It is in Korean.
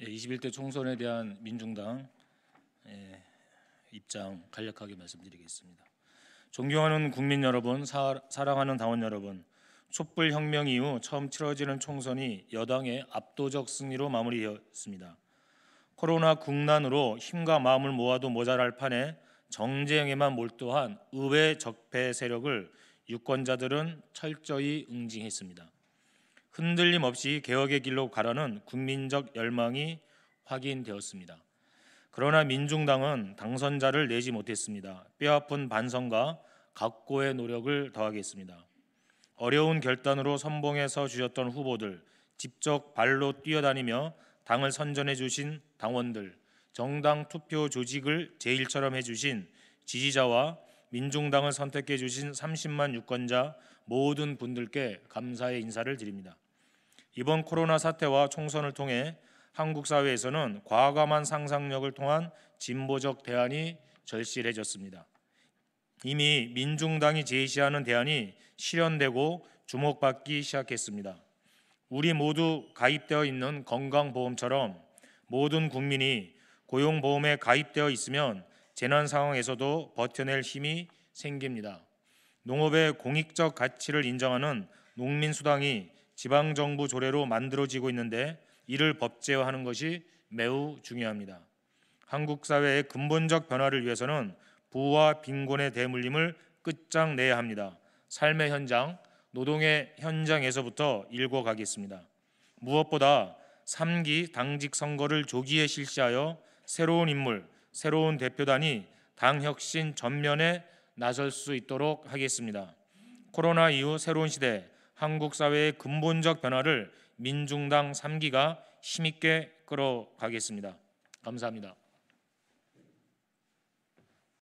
21대 예, 총선에 대한 민중당 예, 입장 간략하게 말씀드리겠습니다. 존경하는 국민 여러분, 사, 사랑하는 당원 여러분, 촛불 혁명 이후 처음 치러지는 총선이 여당의 압도적 승리로 마무리되었습니다. 코로나 국난으로 힘과 마음을 모아도 모자랄 판에 정쟁에만 몰두한 의회 적폐 세력을 유권자들은 철저히 응징했습니다. 흔들림 없이 개혁의 길로 가라는 국민적 열망이 확인되었습니다. 그러나 민중당은 당선자를 내지 못했습니다. 뼈아픈 반성과 각고의 노력을 더하겠습니다. 어려운 결단으로 선봉해서 주셨던 후보들, 직접 발로 뛰어다니며 당을 선전해 주신 당원들, 정당 투표 조직을 제일처럼 해 주신 지지자와 민중당을 선택해 주신 30만 유권자 모든 분들께 감사의 인사를 드립니다. 이번 코로나 사태와 총선을 통해 한국 사회에서는 과감한 상상력을 통한 진보적 대안이 절실해졌습니다. 이미 민중당이 제시하는 대안이 실현되고 주목받기 시작했습니다. 우리 모두 가입되어 있는 건강보험처럼 모든 국민이 고용보험에 가입되어 있으면 재난 상황에서도 버텨낼 힘이 생깁니다. 농업의 공익적 가치를 인정하는 농민수당이 지방정부 조례로 만들어지고 있는데 이를 법제화하는 것이 매우 중요합니다. 한국 사회의 근본적 변화를 위해서는 부와 빈곤의 대물림을 끝장내야 합니다. 삶의 현장, 노동의 현장에서부터 일궈 가겠습니다. 무엇보다 3기 당직 선거를 조기에 실시하여 새로운 인물, 새로운 대표단이 당 혁신 전면에 나설 수 있도록 하겠습니다. 코로나 이후 새로운 시대 한국 사회의 근본적 변화를 민중당 3기가 힘있게 끌어가겠습니다. 감사합니다.